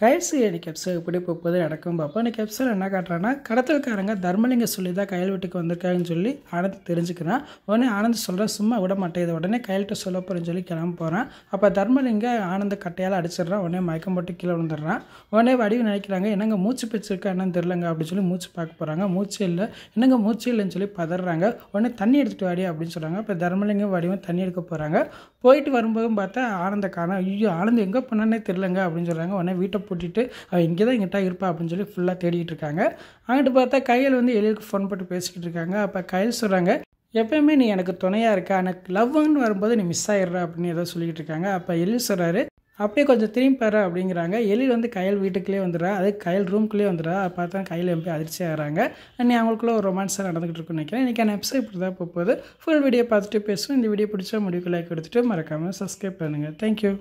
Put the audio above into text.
கயல்சி அடி எபிசோட் எப்படி போகுது நடக்கும் பார்ப்போம் எனக்கு எபிசோட் என்ன காட்டுறான்னா கடத்தல்காரங்க தர்மலிங்க சொல்லி தான் கயல் வீட்டுக்கு வந்திருக்காங்கன்னு சொல்லி ஆனந்த் தெரிஞ்சுக்கிறான் உடனே ஆனந்த் சொல்கிறேன் சும்மா விட மாட்டேன் இதை உடனே கையிலிட்ட சொல்ல போகிறேன்னு சொல்லி கிளம்ப போகிறான் அப்போ தர்மலிங்க ஆனந்த கட்டையால் அடிச்சிடுறான் உடனே மயக்கம் போட்டு கீழே விழுந்துடுறான் உடனே வடிவு நினைக்கிறாங்க என்னங்க மூச்சு பிச்சிருக்கா என்னன்னு தெரிலங்க அப்படின்னு சொல்லி மூச்சு பார்க்க போகிறாங்க மூச்சு இல்லை என்னங்க மூச்சு இல்லைன்னு சொல்லி பதறாங்க உடனே தண்ணி எடுத்துகிட்டு வாடி அப்படின்னு சொல்கிறாங்க இப்போ தர்மலிங்கம் வடிவம் தண்ணி எடுக்க போகிறாங்க போயிட்டு வரும்போதும் பார்த்தா ஆனந்த காணும் ஐயோ ஆனந்த் எங்கே போனானே தெரிலங்க அப்படின்னு சொல்கிறாங்க உடனே வீட்டை பூட்டிட்டு அவள் இங்கே தான் எங்கிட்ட இருப்பா அப்படின்னு சொல்லி ஃபுல்லாக தேடிட்டு இருக்காங்க அங்கிட்டு பார்த்தா கையில் வந்து எழிலுக்கு ஃபோன் போட்டு பேசிக்கிட்டு இருக்காங்க அப்போ கையில் சொல்கிறாங்க எப்பயுமே நீ எனக்கு துணையாக இருக்கா எனக்கு லவ்னு வரும்போது நீ மிஸ் ஆகிடுற அப்படின்னு ஏதோ சொல்லிக்கிட்டு இருக்காங்க அப்போ எழில் சொல்கிறாரு அப்படியே கொஞ்சம் திரும்பி பாரு அப்படிங்கிறாங்க எலி வந்து கையல் வீட்டுக்குள்ளே வந்துடுறா அது கையல் ரூம்குள்ளேயே வந்துடுறா பார்த்தா கையில் எம்பி அதிர்ச்சி ஆகிறாங்க நீ அவங்களுக்குள்ள ஒரு ரொமான்ஸாக நடந்துகிட்டு இருக்குன்னு நினைக்கிறேன் இன்றைக்கான எபிசோட் இப்படி தான் போகுது ஃபுல் வீடியோ பார்த்துட்டு பேசுவோம் இந்த வீடியோ பிடிச்சா முடிவுக்கு லைக் கொடுத்துட்டு மறக்காமல் சப்ஸ்கிரைப் பண்ணுங்கள் தேங்க்யூ